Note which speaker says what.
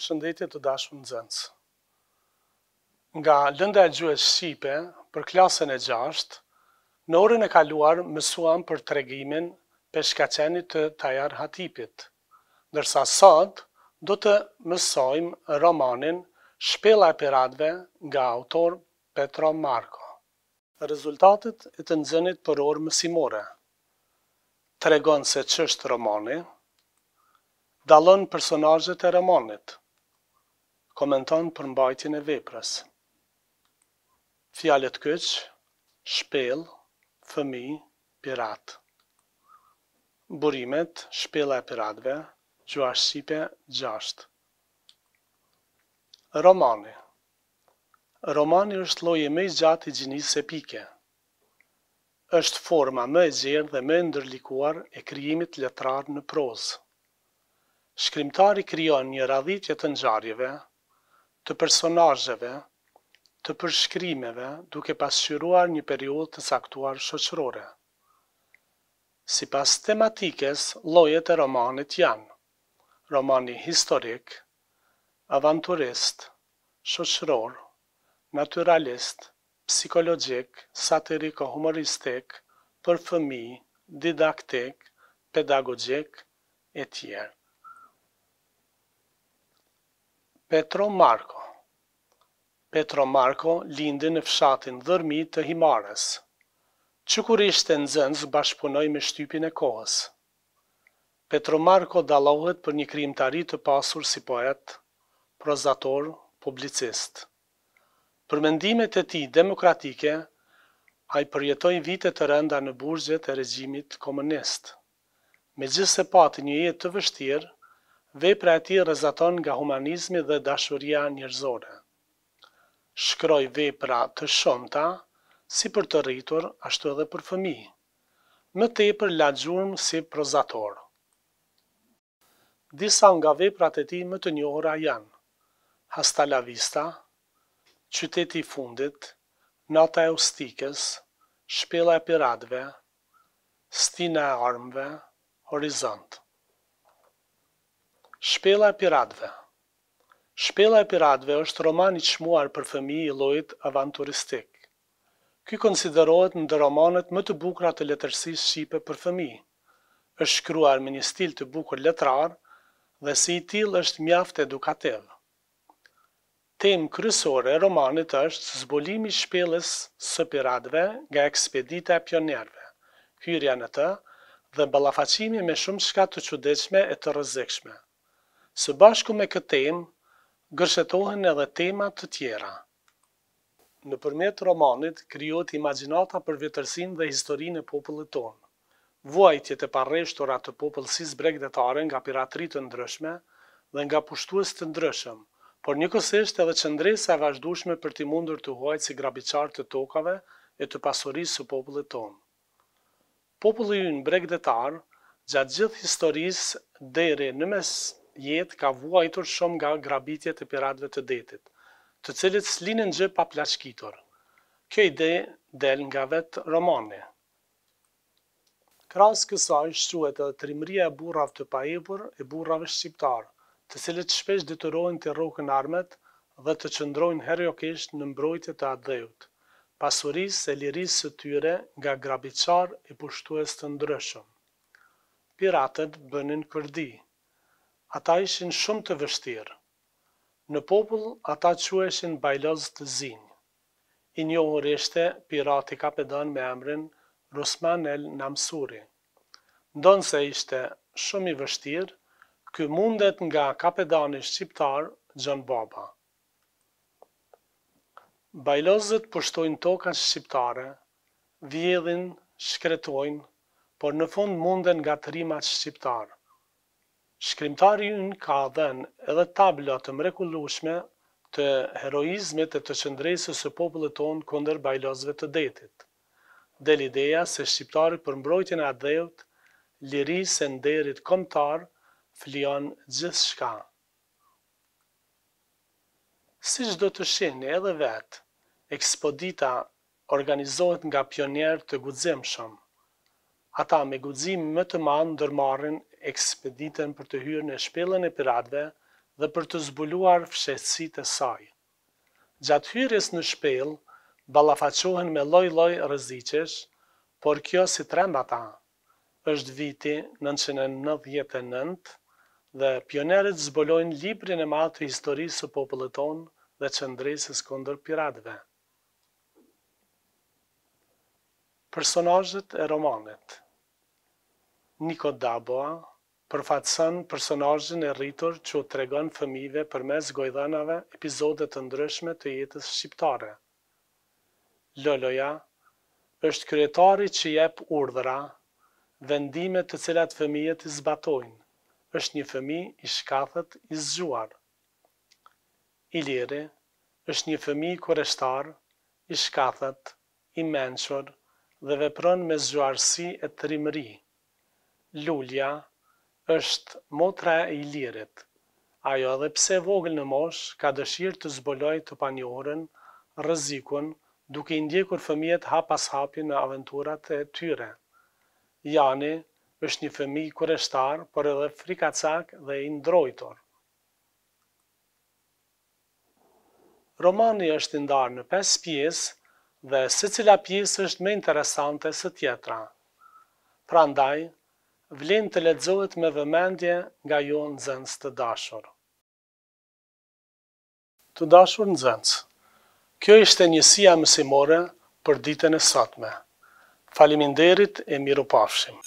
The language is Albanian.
Speaker 1: përshëndetje të dashur në zëndës. Nga lënda e gjuhe Shqipe për klasën e gjashtë, në orën e kaluar mësuam për tregimin për shkacenit të tajar hatipit, nërsa sot do të mësojmë romanin Shpela e Piratve nga autor Petro Marko. Rezultatet e të nëzënit për orë mësimore. Tregon se qështë romani, dalon personajët e romanit, komenton për mbajtjen e veprës. Fjalët kyç, shpellë, fëmijë, pirat. Burimet, shpella e piratëve, gjuarshipe 6. Romani. Romani është lloji më i gjatë i gjinisë epike. Është forma më e gjerë dhe më e ndërlikuar e krijimit letrar në prozë. Shkrimtari krijon një radhitje të ngjarjeve, të personajëve, të përshkrimeve duke pasqyruar një periud të saktuar shoqërore. Si pas tematikes, lojet e romanit janë romani historik, avanturist, shoqëror, naturalist, psikologjik, satiriko-humoristik, për didaktik, pedagogjik e tjerë. Petro Marko Petro Marko lindi në fshatin dhërmi të Himarës. Qukur ishte në zëndës bashkëpunoj me shtypin e kohës. Petro Marko dalohet për një krim të arritë të pasur si poet, prozator, publicist. Për mendimet e ti demokratike, a i përjetoj vite të rënda në burgjet e regjimit komunist. Me gjithë se pati një jetë të vështirë, vej për e ti rezaton nga humanizmi dhe dashuria njërzore shkroj vepra të shumëta, si për të rritur ashtu edhe për fëmi, më te për la gjurëm si prozator. Disa nga veprat e ti më të njohëra janë, Hasta la vista, qyteti fundit, nata e ustikës, shpela e piratve, stina e armëve, horizont. Shpela e piratve. Shpela e piratve është roman i qmuar për fëmi i lojt avanturistik. Ky konsiderohet në dhe romanet më të bukra të letërsi shqipe për fëmi. është shkruar me një stil të bukur letrar dhe si i til është mjaft edukativ. Temë kryesore romanit është zbolimi shpeles së piratve nga ekspedita e pionerve, kyrja në të dhe balafacimi me shumë shka të qudeqme e të rëzikshme. Së bashku me këtejmë, gërshetohen edhe temat të tjera. Në përmet romanit, kryot imaginata për vetërsin dhe historinë e popullet tonë. Vuajtjet e parreshtora të popullësis bregdetare nga piratritë të ndryshme dhe nga pushtuës të ndryshëm, por njëkësisht edhe qëndresa e vazhdushme për ti mundur të huajt si grabicar të tokave e të pasurisë së popullet tonë. Popullë ju në bregdetarë, gjatë gjithë historisë deri në mes jetë ka vuajtur shumë nga grabitjet e piratve të detit, të cilit slinin gjë pa plashkitor. Kjo ide del nga vetë romani. Kras kësaj shquet e trimria e burrave të paepur e burrave shqiptar, të cilit shpesh detyrohen të rrokën armët dhe të qëndrojnë herjokisht në mbrojtje të adhejut, pasurisë e lirisë së tyre nga grabiçar e pushtues të ndryshëm. Piratët bënin kërdi, ata ishin shumë të vështirë. Në popull, ata queshin bajloz të zinë. I njohur ishte pirati kapedon me emrin Rusman el Namsuri. Ndonë se ishte shumë i vështirë, kë mundet nga kapedani shqiptar Gjon Baba. Bajlozët pështojnë tokat shqiptare, vjedhin, shkretojnë, por në fund munden nga trimat shqiptarë. Shkrimtari unë ka dhen edhe tabla të mrekullushme të heroizmet e të qëndresës së popullet tonë kunder bajlozve të detit. Del ideja se shqiptari për mbrojtjen e adheut, liri se nderit komtar, flion gjithë shka. Si gjdo të shenë edhe vetë, ekspodita organizohet nga pionier të gudzim shumë. Ata me gudzim më të manë dërmarin ekspediten për të hyrë në shpillën e piratve dhe për të zbuluar fshetsi e saj. Gjatë hyrës në shpillë, balafachohen me loj-loj rëzicesh, por kjo si tremba ta, është viti 1999 dhe pionerit zbulojnë libri në matë të historisë së popullet tonë dhe qëndresës kondër piratve. Personajët e romanet Nikodaboa përfatësën personajën e rritur që u tregon fëmive për mes gojdanave epizodet të ndryshme të jetës shqiptare. Loloja është kryetari që jep urdhra, vendime të cilat fëmijet i zbatojnë, është një fëmi i shkathët i zgjuar. Iliri është një fëmi i koreshtar, i shkathët, i menqër dhe vepron me zgjuarësi e trimëri lulja është motra e ilirit, Ajo edhe pse vogël në mosh ka dëshirë të zboloj të panjohërën rëzikun duke i ndjekur fëmijet hap pas hapi në aventurat e tyre. Jani është një fëmi kureshtar, por edhe frikacak dhe i ndrojtor. Romani është ndarë në 5 pjesë dhe se cila pjesë është me interesante së tjetra. Pra Vlen të ledzohet me vëmendje nga jo në zëns të dashur. Të dashur në zëns. Kjo ishte njësia mësimore për ditën e sotme. Falimin e miru pafshim.